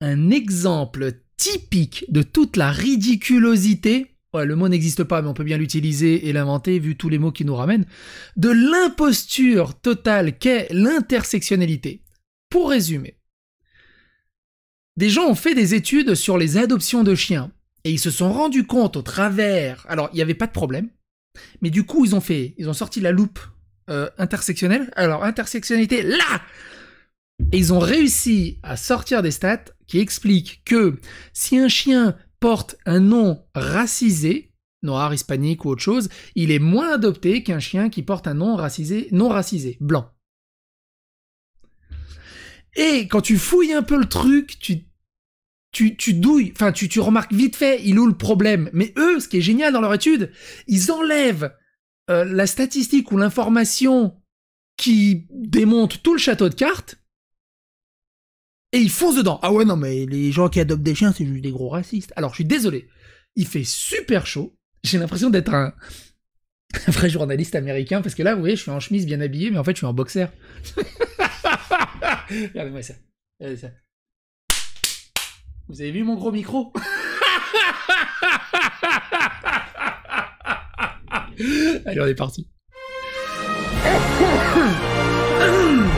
un exemple typique de toute la ridiculosité, le mot n'existe pas mais on peut bien l'utiliser et l'inventer vu tous les mots qui nous ramènent, de l'imposture totale qu'est l'intersectionnalité. Pour résumer, des gens ont fait des études sur les adoptions de chiens et ils se sont rendus compte au travers, alors il n'y avait pas de problème, mais du coup ils ont fait, ils ont sorti la loupe euh, intersectionnelle, alors intersectionnalité là, et ils ont réussi à sortir des stats qui explique que si un chien porte un nom racisé, noir, hispanique ou autre chose, il est moins adopté qu'un chien qui porte un nom racisé, non racisé, blanc. Et quand tu fouilles un peu le truc, tu tu, douilles, enfin tu, tu remarques vite fait, il ouent le problème. Mais eux, ce qui est génial dans leur étude, ils enlèvent euh, la statistique ou l'information qui démonte tout le château de cartes et il fonce dedans. Ah ouais, non, mais les gens qui adoptent des chiens, c'est juste des gros racistes. Alors, je suis désolé. Il fait super chaud. J'ai l'impression d'être un, vrai journaliste américain, parce que là, vous voyez, je suis en chemise bien habillé, mais en fait, je suis en boxer. Regardez-moi ça. Regardez ça. Vous avez vu mon gros micro Allez, on est parti.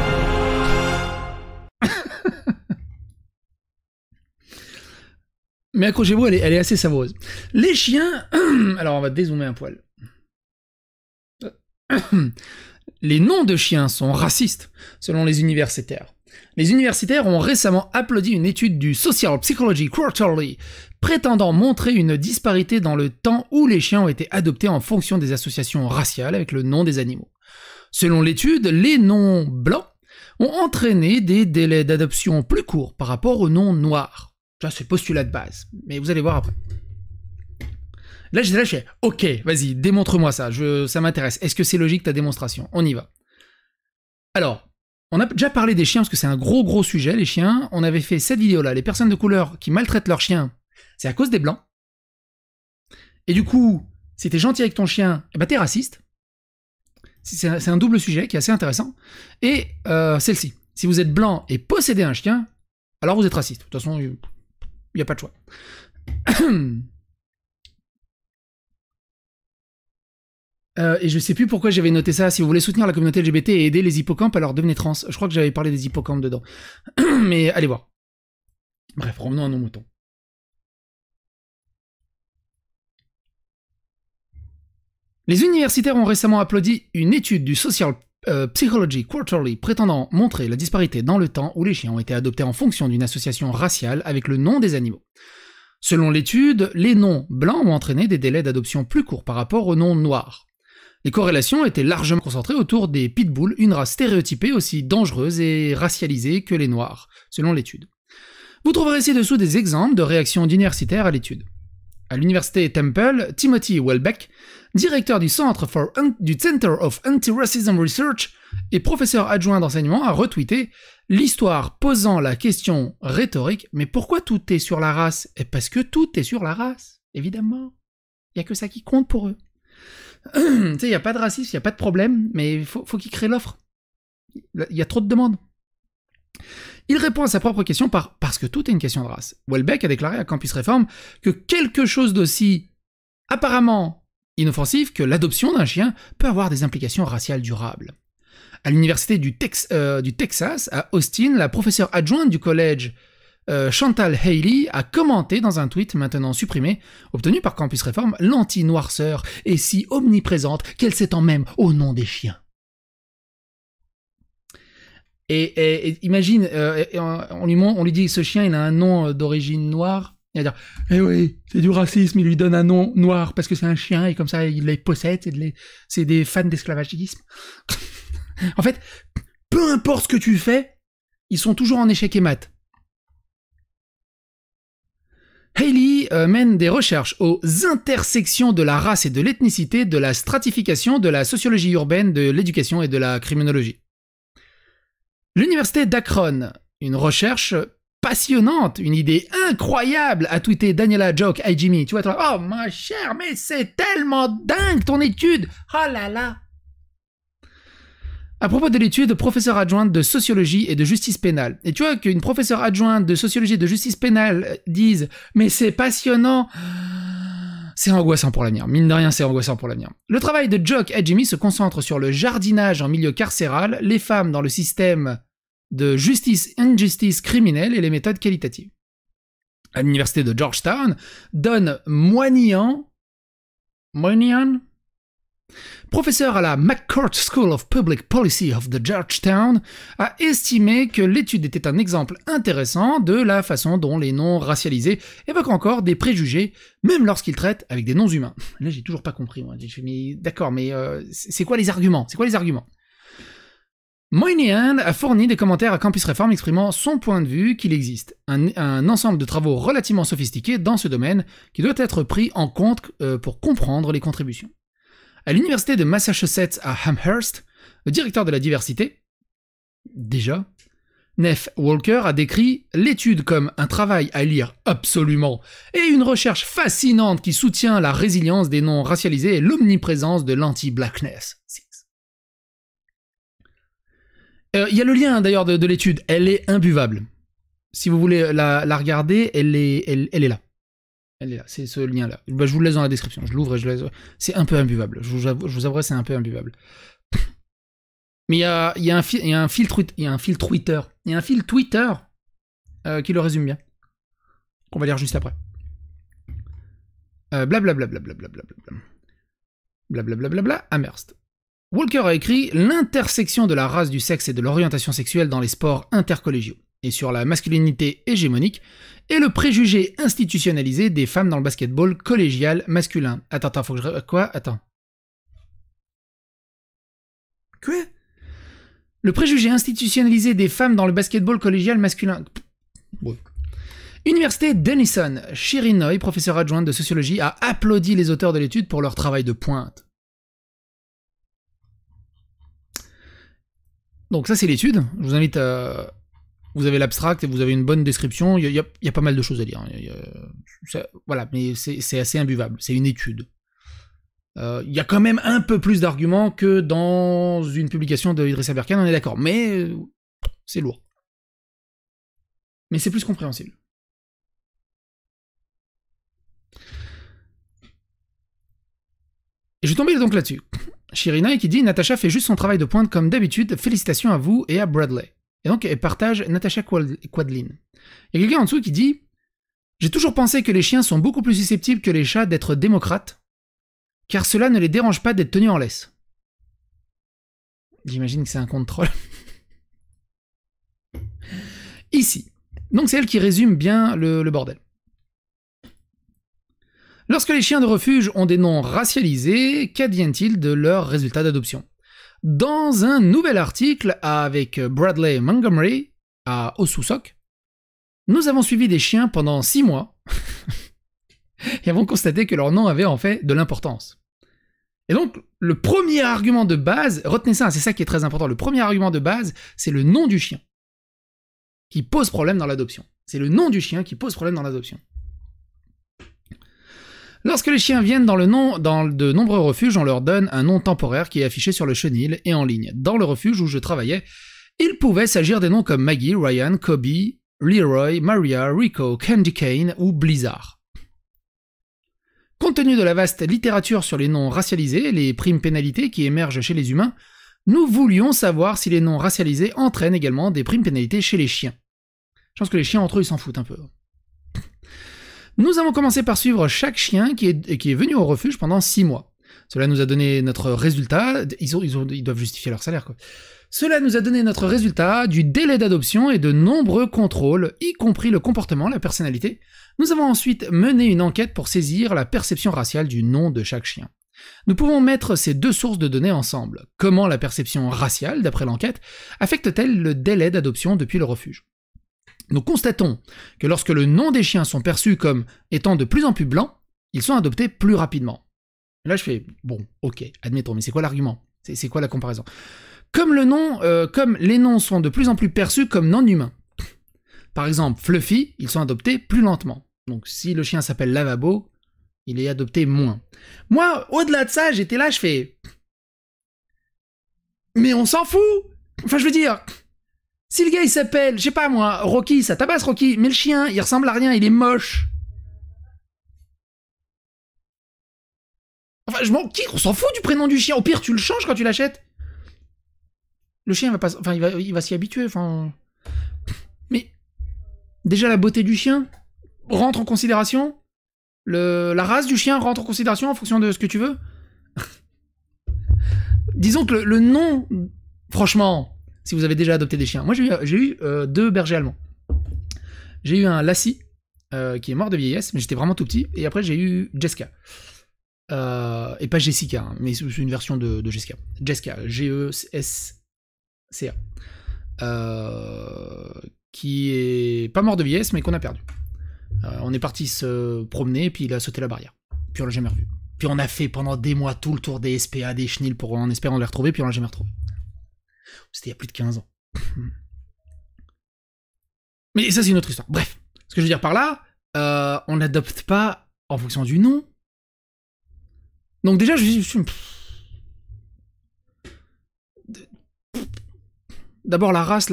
Mais accrochez-vous, elle, est, assez savoureuse. Les chiens... Alors on va dézoomer un poil. Les noms de chiens sont racistes, selon les universitaires. Les universitaires ont récemment applaudi une étude du Social Psychology Quarterly prétendant montrer une disparité dans le temps où les chiens ont été adoptés en fonction des associations raciales avec le nom des animaux. Selon l'étude, les noms blancs ont entraîné des délais d'adoption plus courts par rapport aux noms noirs. Ça, c'est le postulat de base. Mais vous allez voir après. Là, je fais « Ok, vas-y, démontre-moi ça. Je, ça m'intéresse. Est-ce que c'est logique ta démonstration On y va. Alors, on a déjà parlé des chiens parce que c'est un gros gros sujet, les chiens. On avait fait cette vidéo-là. Les personnes de couleur qui maltraitent leurs chiens, c'est à cause des blancs. Et du coup, si t'es gentil avec ton chien, eh ben t'es raciste. C'est un, double sujet qui est assez intéressant. Et euh, celle-ci. Si vous êtes blanc et possédez un chien, alors vous êtes raciste. De toute façon, il n'y a pas de choix. Euh, et je sais plus pourquoi j'avais noté ça. Si vous voulez soutenir la communauté LGBT et aider les hippocampes, alors devenez trans. Je crois que j'avais parlé des hippocampes dedans. Mais allez voir. Bref, revenons à nos moutons. Les universitaires ont récemment applaudi une étude du Social euh, Psychology Quarterly prétendant montrer la disparité dans le temps où les chiens ont été adoptés en fonction d'une association raciale avec le nom des animaux. Selon l'étude, les noms blancs ont entraîné des délais d'adoption plus courts par rapport aux noms noirs. Les corrélations étaient largement concentrées autour des pitbulls, une race stéréotypée aussi dangereuse et racialisée que les noirs, selon l'étude. Vous trouverez ci-dessous des exemples de réactions d'universitaires à l'étude. À l'université Temple, Timothy Welbeck directeur du Centre du Center of Anti-Racism Research et professeur adjoint d'enseignement, a retweeté l'histoire posant la question rhétorique mais pourquoi tout est sur la race Et parce que tout est sur la race, évidemment. Il n'y a que ça qui compte pour eux. il n'y a pas de racisme, il n'y a pas de problème, mais il faut, qu'ils créent l'offre. Il y a trop de demandes. Il répond à sa propre question par parce que tout est une question de race. Welbeck a déclaré à Campus Reform que quelque chose d'aussi apparemment Inoffensif que l'adoption d'un chien peut avoir des implications raciales durables. À l'université du, euh, Texas, à Austin, la professeure adjointe du collège euh, Chantal Haley a commenté dans un tweet maintenant supprimé, obtenu par Campus Reform, l'anti-noirceur est si omniprésente qu'elle s'étend même au nom des chiens. Et, imagine, euh, on, lui, on lui dit ce chien il a un nom d'origine noire, il va dire, eh oui, c'est du racisme, il lui donne un nom noir parce que c'est un chien et comme ça il les possède, c'est des fans d'esclavagisme. en fait, peu importe ce que tu fais, ils sont toujours en échec et mat. Haley euh, mène des recherches aux intersections de la race et de l'ethnicité, de la stratification, de la sociologie urbaine, de l'éducation et de la criminologie. L'université d'Akron, une recherche passionnante, une idée incroyable, a tweeté Daniela Joke et Jimmy. Tu vois, toi, oh ma chère, mais c'est tellement dingue ton étude. Oh là là. À propos de l'étude, professeur adjointe de sociologie et de justice pénale. Et tu vois qu'une professeure adjointe de sociologie et de justice pénale dise mais c'est passionnant. C'est angoissant pour l'avenir. Mine de rien, c'est angoissant pour l'avenir. Le travail de Jock et Jimmy se concentre sur le jardinage en milieu carcéral, les femmes dans le système de justice, injustice criminelle et les méthodes qualitatives. À l'université de Georgetown, Don Moignan, professeur à la McCourt School of Public Policy of the Georgetown, a estimé que l'étude était un exemple intéressant de la façon dont les noms racialisés évoquent encore des préjugés, même lorsqu'ils traitent avec des noms humains. Là, j'ai toujours pas compris. Moi. d'accord, mais euh, c'est quoi les arguments C'est quoi les arguments Moynihan a fourni des commentaires à Campus Reform exprimant son point de vue qu'il existe un, ensemble de travaux relativement sophistiqués dans ce domaine qui doit être pris en compte euh, pour comprendre les contributions. À l'université de Massachusetts à Amherst, le directeur de la diversité, déjà, Neff Walker a décrit l'étude comme un travail à lire absolument et une recherche fascinante qui soutient la résilience des noms racialisés et l'omniprésence de l'anti-blackness. Euh, il y a le lien hein, d'ailleurs de, l'étude. Elle est imbuvable. Si vous voulez la, regarder, elle est, elle, est là. Elle est là, c'est ce lien-là. Bah, je vous le laisse dans la description. Je l'ouvre et je laisse. C'est un peu imbuvable. Je vous, je avouerai, c'est un peu imbuvable. Mais il y a, un fil Twitter. Il y un fil Twitter, euh, qui le résume bien. Qu'on va lire juste après. Euh, blablabla. Blablabla. Blablabla. Blablabla. Amherst. Walker a écrit L'intersection de la race, du sexe et de l'orientation sexuelle dans les sports intercollégiaux, et sur la masculinité hégémonique, et le préjugé institutionnalisé des femmes dans le basketball collégial masculin. Attends, attends, faut que je. Quoi Attends. Quoi Le préjugé institutionnalisé des femmes dans le basketball collégial masculin. Ouais. Université Denison, Shirinoy, professeur professeure adjointe de sociologie, a applaudi les auteurs de l'étude pour leur travail de pointe. Donc ça c'est l'étude. Je vous invite à... Euh, vous avez l'abstract et vous avez une bonne description. Il y, a, pas mal de choses à lire. voilà, mais c'est assez imbuvable. C'est une étude. Euh, il y a quand même un peu plus d'arguments que dans une publication de Idriss Aberkan, on est d'accord. Mais euh, c'est lourd. Mais c'est plus compréhensible. Et je tombé donc là-dessus. Shirina qui dit Natacha fait juste son travail de pointe comme d'habitude, félicitations à vous et à Bradley. Et donc elle partage Natasha Quadlin. Il y a quelqu'un en dessous qui dit J'ai toujours pensé que les chiens sont beaucoup plus susceptibles que les chats d'être démocrates, car cela ne les dérange pas d'être tenus en laisse. J'imagine que c'est un contrôle. Ici. Donc c'est elle qui résume bien le bordel. Lorsque les chiens de refuge ont des noms racialisés, quadviennent il de leurs résultats d'adoption Dans un nouvel article avec Bradley Montgomery à Osusok, nous avons suivi des chiens pendant six mois et avons constaté que leur nom avait en fait de l'importance. Et donc, le premier argument de base, retenez ça, c'est ça qui est très important, le premier argument de base, c'est le nom du chien qui pose problème dans l'adoption. C'est le nom du chien qui pose problème dans l'adoption. Lorsque les chiens viennent dans, le nom, dans de nombreux refuges, on leur donne un nom temporaire qui est affiché sur le chenil et en ligne. Dans le refuge où je travaillais, il pouvait s'agir des noms comme Maggie, Ryan, Kobe, Leroy, Maria, Rico, Candy Cane ou Blizzard. Compte tenu de la vaste littérature sur les noms racialisés, les primes pénalités qui émergent chez les humains, nous voulions savoir si les noms racialisés entraînent également des primes pénalités chez les chiens. Je pense que les chiens entre eux ils s'en foutent un peu. Nous avons commencé par suivre chaque chien qui est, venu au refuge pendant 6 mois. Cela nous a donné notre résultat. doivent justifier leur salaire, quoi. Cela nous a donné notre résultat du délai d'adoption et de nombreux contrôles, y compris le comportement, la personnalité. Nous avons ensuite mené une enquête pour saisir la perception raciale du nom de chaque chien. Nous pouvons mettre ces deux sources de données ensemble. Comment la perception raciale, d'après l'enquête, affecte-t-elle le délai d'adoption depuis le refuge nous constatons que lorsque le nom des chiens sont perçus comme étant de plus en plus blancs, ils sont adoptés plus rapidement. Là, je fais, bon, ok, admettons, mais c'est quoi l'argument c'est, quoi la comparaison Comme le nom, euh, comme les noms sont de plus en plus perçus comme non humains. Par exemple, Fluffy, ils sont adoptés plus lentement. Donc si le chien s'appelle Lavabo, il est adopté moins. Moi, au-delà de ça, j'étais là, je fais... Mais on s'en fout Enfin, je veux dire, si le gars il s'appelle, je sais pas moi, Rocky, ça tabasse Rocky, mais le chien, il ressemble à rien, il est moche. Enfin, je m'en on s'en fout du prénom du chien. Au pire, tu le changes quand tu l'achètes. Le chien va pas, enfin, il va, il va s'y habituer. Enfin, mais déjà la beauté du chien rentre en considération. Le, la race du chien rentre en considération en fonction de ce que tu veux. Disons que le nom, franchement, si vous avez déjà adopté des chiens. Moi, j'ai eu, euh, deux bergers allemands. J'ai eu un Lassie, euh, qui est mort de vieillesse, mais j'étais vraiment tout petit. Et après, j'ai eu Jessica. Euh, et pas Jessica, hein, mais c'est une version de, Jessica. Jessica, G-E-S-C-A. qui est pas mort de vieillesse, mais qu'on a perdu. on est parti se promener, puis il a sauté la barrière. Puis on l'a jamais revu. Puis on a fait pendant des mois tout le tour des SPA, des chenilles pour en espérant les retrouver, puis on l'a jamais retrouvé. C'était il y a plus de 15 ans. Mais ça, c'est une autre histoire. Bref, ce que je veux dire par là, euh, on n'adopte pas en fonction du nom. Donc déjà, je suis... D'abord, la race,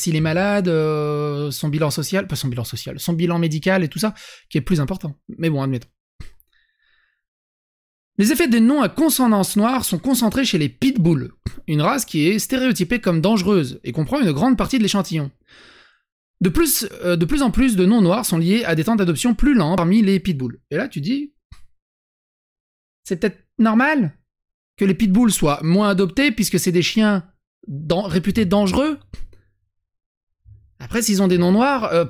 s'il est malade, euh, son bilan social, pas son bilan social, son bilan médical et tout ça, qui est plus important. Mais bon, admettons. Les effets des noms à consonance noire sont concentrés chez les pitbulls, une race qui est stéréotypée comme dangereuse et comprend une grande partie de l'échantillon. De plus, euh, de plus en plus de noms noirs sont liés à des temps d'adoption plus lents parmi les pitbulls. Et là, tu dis, c'est peut-être normal que les pitbulls soient moins adoptés puisque c'est des chiens réputés dangereux. Après, s'ils ont des noms noirs, euh,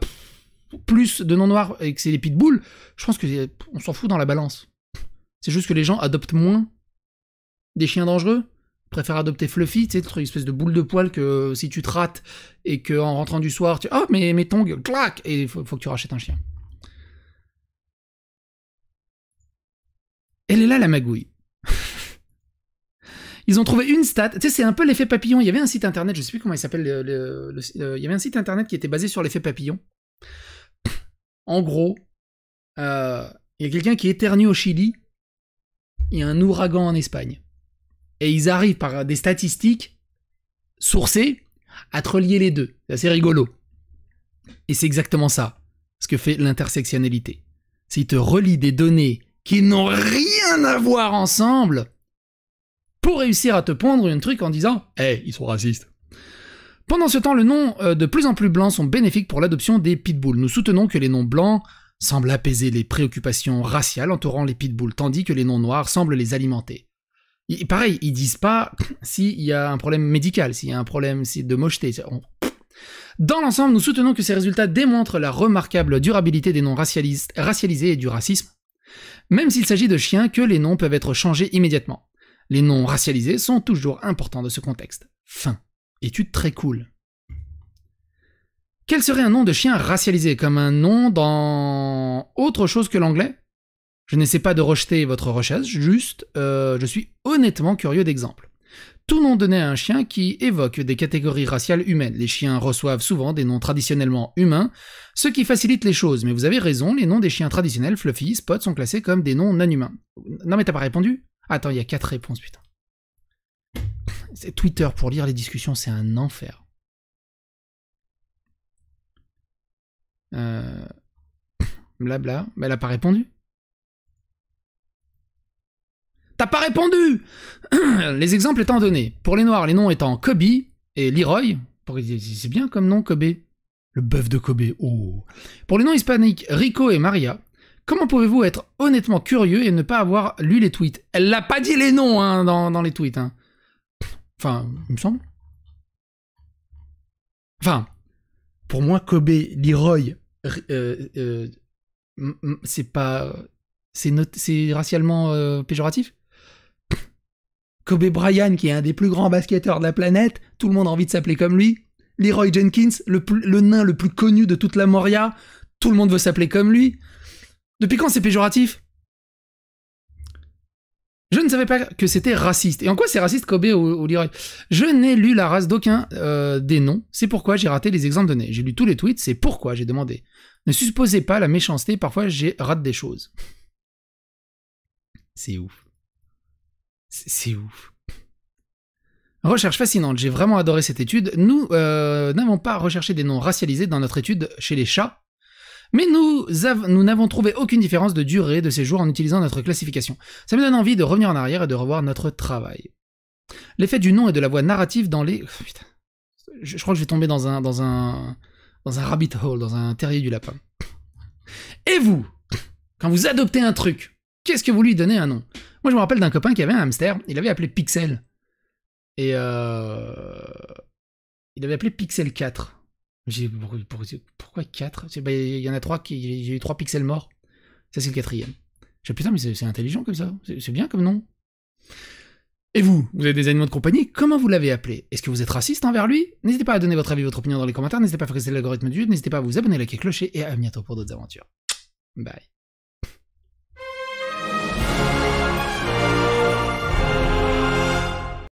plus de noms noirs et que c'est les pitbulls, je pense que on s'en fout dans la balance. C'est juste que les gens adoptent moins des chiens dangereux, préfèrent adopter Fluffy, tu sais, une espèce de boule de poil que euh, si tu te rates et qu'en rentrant du soir, tu Oh, mais mes tongs, clac Et il faut, que tu rachètes un chien. Elle est là la magouille. Ils ont trouvé une stat. Tu sais, c'est un peu l'effet papillon. Il y avait un site internet, je sais plus comment il s'appelle. Euh, il y avait un site internet qui était basé sur l'effet papillon. En gros, euh, il y a quelqu'un qui éternue au Chili il y a un ouragan en Espagne. Et ils arrivent par des statistiques sourcées à te relier les deux. C'est assez rigolo. Et c'est exactement ça, ce que fait l'intersectionnalité. S'ils te relient des données qui n'ont rien à voir ensemble pour réussir à te poindre un truc en disant Eh, ils sont racistes. Pendant ce temps, le nom euh, de plus en plus blanc sont bénéfiques pour l'adoption des pitbulls. Nous soutenons que les noms blancs semble apaiser les préoccupations raciales entourant les pitbulls, tandis que les noms noirs semblent les alimenter. pareil, ils disent pas s'il y a un problème médical, s'il y a un problème de mocheté. Dans l'ensemble, nous soutenons que ces résultats démontrent la remarquable durabilité des noms racialisés et du racisme, même s'il s'agit de chiens que les noms peuvent être changés immédiatement. Les noms racialisés sont toujours importants de ce contexte. Fin. Étude très cool. Quel serait un nom de chien racialisé comme un nom dans autre chose que l'anglais Je n'essaie pas de rejeter votre recherche, juste euh, je suis honnêtement curieux d'exemples. Tout nom donné à un chien qui évoque des catégories raciales humaines. Les chiens reçoivent souvent des noms traditionnellement humains, ce qui facilite les choses, mais vous avez raison, les noms des chiens traditionnels, Fluffy, Spot, sont classés comme des noms non humains. Non mais t'as pas répondu Attends, il y a quatre réponses, putain. C'est Twitter pour lire les discussions, c'est un enfer. Euh, blabla. Mais elle a pas répondu. T'as pas répondu Les exemples étant donnés. Pour les noirs, les noms étant Kobe et Leroy. C'est bien comme nom, Kobe. Le bœuf de Kobe. Oh. Pour les noms hispaniques, Rico et Maria. Comment pouvez-vous être honnêtement curieux et ne pas avoir lu les tweets Elle l'a pas dit les noms hein, dans, dans, les tweets. Hein. Enfin, il me semble. Enfin, pour moi, Kobe, Leroy, euh, euh, c'est pas. C'est racialement euh, péjoratif Kobe Bryant, qui est un des plus grands basketteurs de la planète, tout le monde a envie de s'appeler comme lui. Leroy Jenkins, le, nain le plus connu de toute la Moria, tout le monde veut s'appeler comme lui. Depuis quand c'est péjoratif je ne savais pas que c'était raciste. Et en quoi c'est raciste Kobe ou, ou Je n'ai lu la race d'aucun euh, des noms. C'est pourquoi j'ai raté les exemples donnés. J'ai lu tous les tweets. C'est pourquoi j'ai demandé. Ne supposez pas la méchanceté. Parfois, j'ai raté des choses. C'est ouf. C'est ouf. Recherche fascinante. J'ai vraiment adoré cette étude. Nous euh, n'avons pas recherché des noms racialisés dans notre étude chez les chats, mais nous, n'avons trouvé aucune différence de durée de séjour en utilisant notre classification. Ça me donne envie de revenir en arrière et de revoir notre travail. L'effet du nom et de la voix narrative dans les... Je, crois que je vais tomber dans un, dans un... dans un rabbit hole, dans un terrier du lapin. Et vous Quand vous adoptez un truc, qu'est-ce que vous lui donnez un nom Moi, je me rappelle d'un copain qui avait un hamster, il l'avait appelé Pixel. Et euh, Il avait appelé Pixel 4 pourquoi 4 bah, Il y en a 3 qui. J'ai eu 3 pixels morts. Ça, c'est le quatrième. J'ai putain, mais c'est intelligent comme ça. C'est bien comme nom. Et vous, vous avez des animaux de compagnie, comment vous l'avez appelé Est-ce que vous êtes raciste envers lui N'hésitez pas à donner votre avis, votre opinion dans les commentaires, n'hésitez pas à rester l'algorithme du YouTube, n'hésitez pas à vous abonner, à liker, clocher, et à bientôt pour d'autres aventures. Bye.